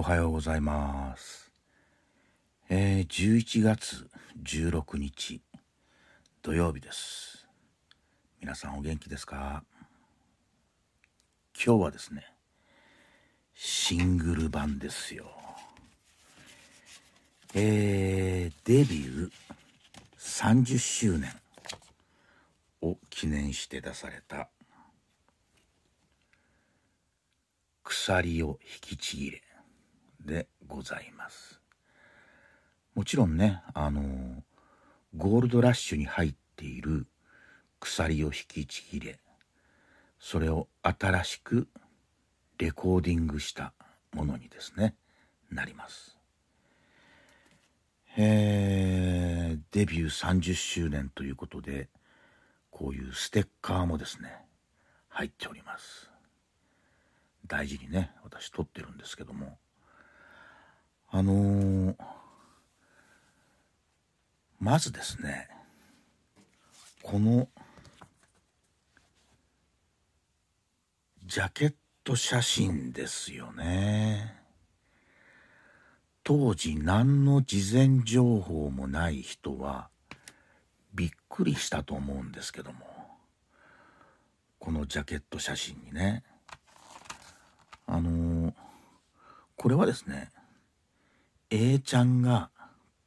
おはようございます。えー、11月16日土曜日です。皆さんお元気ですか今日はですね、シングル版ですよ。えー、デビュー30周年を記念して出された「鎖を引きちぎれ」でございますもちろんねあのゴールドラッシュに入っている鎖を引きちぎれそれを新しくレコーディングしたものにですねなりますえー、デビュー30周年ということでこういうステッカーもですね入っております大事にね私撮ってるんですけどもあのー、まずですねこのジャケット写真ですよね当時何の事前情報もない人はびっくりしたと思うんですけどもこのジャケット写真にねあのー、これはですね A ちゃんが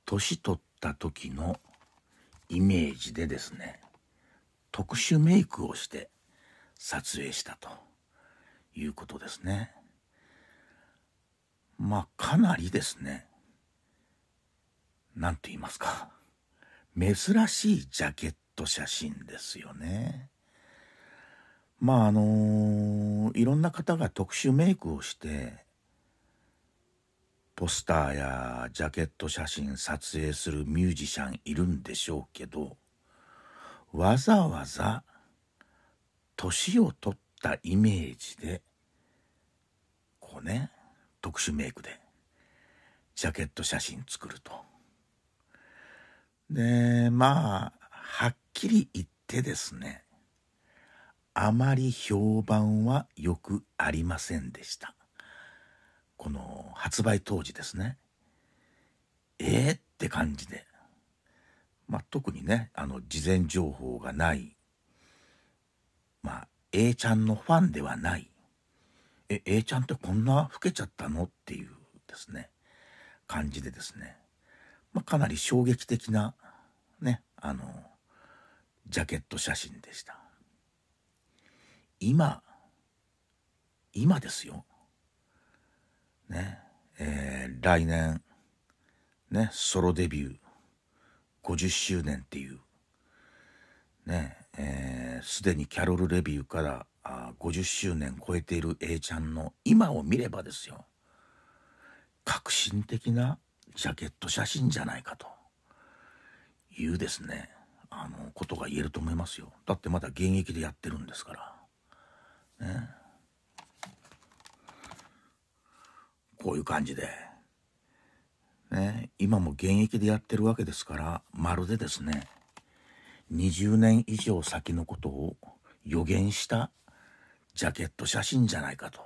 年取った時のイメージでですね特殊メイクをして撮影したということですねまあかなりですね何と言いますか珍しいジャケット写真ですよねまああのー、いろんな方が特殊メイクをしてポスターやジャケット写真撮影するミュージシャンいるんでしょうけどわざわざ年を取ったイメージでこうね特殊メイクでジャケット写真作ると。でまあはっきり言ってですねあまり評判はよくありませんでした。発売当時ですねえー、って感じで、まあ、特にねあの事前情報がない、まあ、A ちゃんのファンではないえ A ちゃんってこんな老けちゃったのっていうですね感じでですね、まあ、かなり衝撃的なねあのジャケット写真でした今今ですよねえー、来年、ね、ソロデビュー50周年っていう、ね、えー、すでにキャロルレビューからあ50周年超えている A ちゃんの今を見ればですよ、革新的なジャケット写真じゃないかというですね、あの、ことが言えると思いますよ。だってまだ現役でやってるんですから。ね。こういう感じで。ね、今も現役でやってるわけですから、まるでですね、20年以上先のことを予言したジャケット写真じゃないかと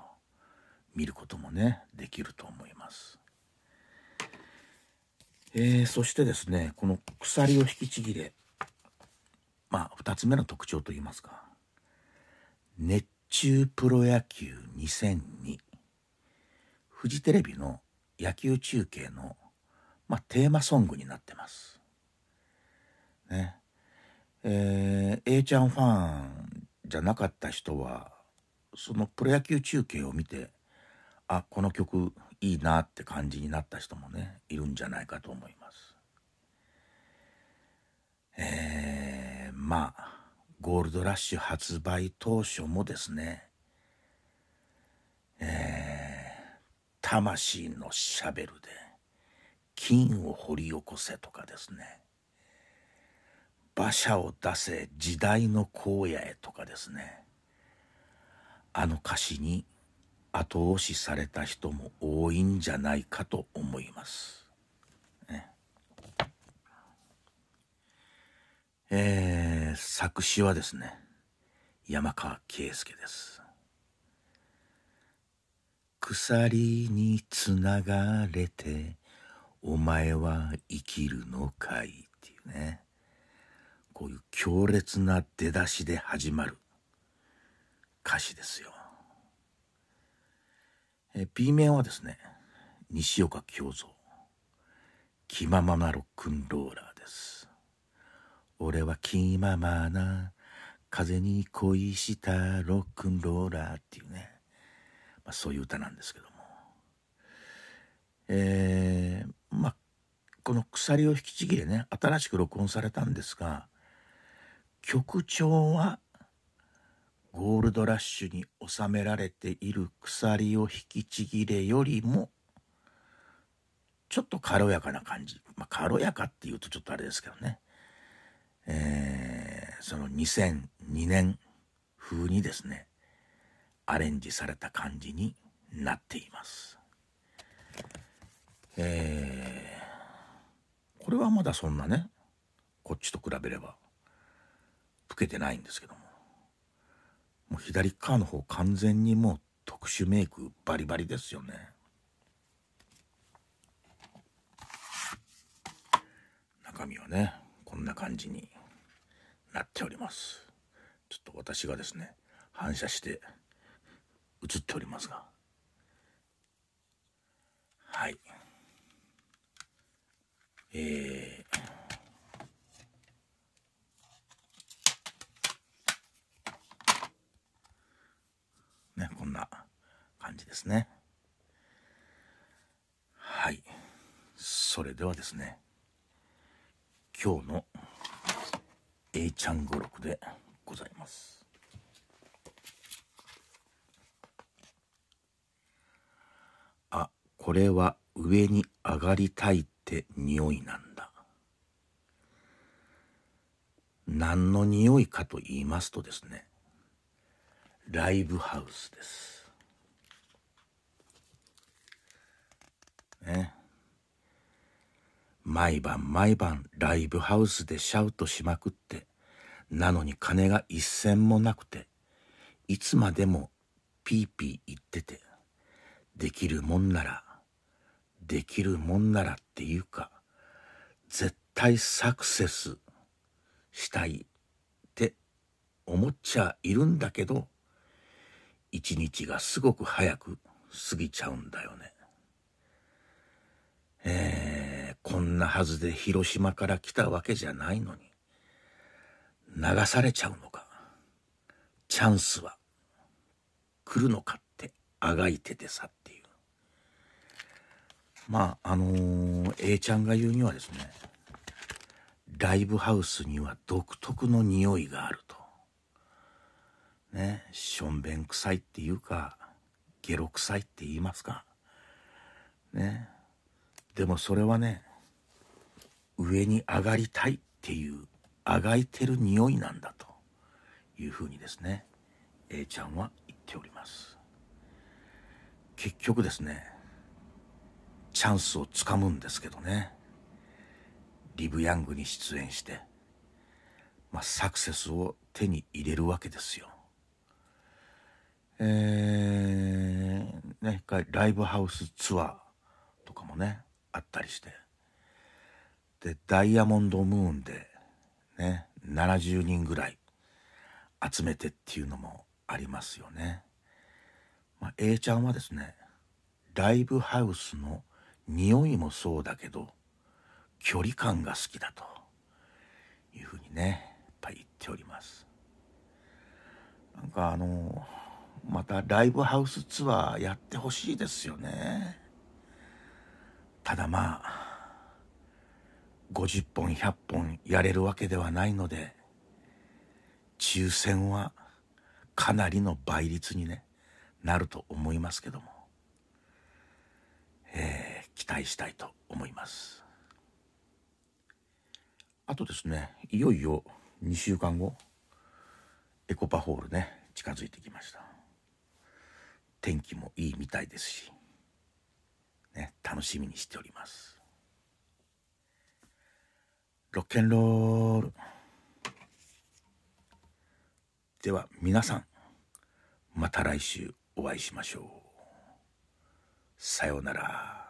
見ることもね、できると思います。えー、そしてですね、この鎖を引きちぎれ、まあ、2つ目の特徴といいますか、熱中プロ野球2002。フジテレビの野球中継の、まあ、テーマソングになってます。ね。えー、A ちゃんファンじゃなかった人はそのプロ野球中継を見てあこの曲いいなって感じになった人もねいるんじゃないかと思います。えー、まあゴールドラッシュ発売当初もですね、えー魂のしゃべるで金を掘り起こせとかですね馬車を出せ時代の荒野へとかですねあの歌詞に後押しされた人も多いんじゃないかと思います。ええー、作詞はですね山川圭介です。鎖につながれてお前は生きるのかいっていうねこういう強烈な出だしで始まる歌詞ですよ。え B 面はですね西岡京三気ままなロックンローラーです。俺は気ままな風に恋したロックンローラーっていうねまあ、そういう歌なんですけども、えー、まあ、この「鎖を引きちぎれね」新しく録音されたんですが曲調はゴールドラッシュに収められている「鎖を引きちぎれ」よりもちょっと軽やかな感じ、まあ、軽やかっていうとちょっとあれですけどね、えー、その2002年風にですねアレンジされた感じになっています。えー、これはまだそんなねこっちと比べれば老けてないんですけどももう左側の方完全にもう特殊メイクバリバリですよね。中身はねこんな感じになっております。ちょっと私がですね反射して映っておりますがはいえーね、こんな感じですね。はい。それではですね、今日の A ちゃん語録でございます。これは上に上がりたいって匂いなんだ。何の匂いかと言いますとですね、ライブハウスです。ね。毎晩毎晩ライブハウスでシャウトしまくって、なのに金が一銭もなくて、いつまでもピーピー言ってて、できるもんならできるもんならっていうか絶対サクセスしたいって思っちゃいるんだけど一日がすごく早く過ぎちゃうんだよね。えー、こんなはずで広島から来たわけじゃないのに流されちゃうのかチャンスは来るのかってあがいててさっていう。まああのー、A ちゃんが言うにはですねライブハウスには独特の匂いがあると。ねしょんべん臭いっていうかゲロ臭いって言いますか。ねでもそれはね上に上がりたいっていうあがいてる匂いなんだというふうにですね A ちゃんは言っております。結局ですねチャンスをつかむんですけどねリブ・ヤングに出演して、まあ、サクセスを手に入れるわけですよ。えー、ね、ライブハウスツアーとかもねあったりしてでダイヤモンドムーンでね70人ぐらい集めてっていうのもありますよね。まあ、A ちゃんはですねライブハウスの「匂いもそうだけど距離感が好きだというふうにねやっぱり言っておりますなんかあのまたライブハウスツアーやってほしいですよねただまあ50本100本やれるわけではないので抽選はかなりの倍率に、ね、なると思いますけども期待したいと思いますあとですねいよいよ2週間後エコパホールね近づいてきました天気もいいみたいですし、ね、楽しみにしておりますロッケンロールでは皆さんまた来週お会いしましょうさようなら。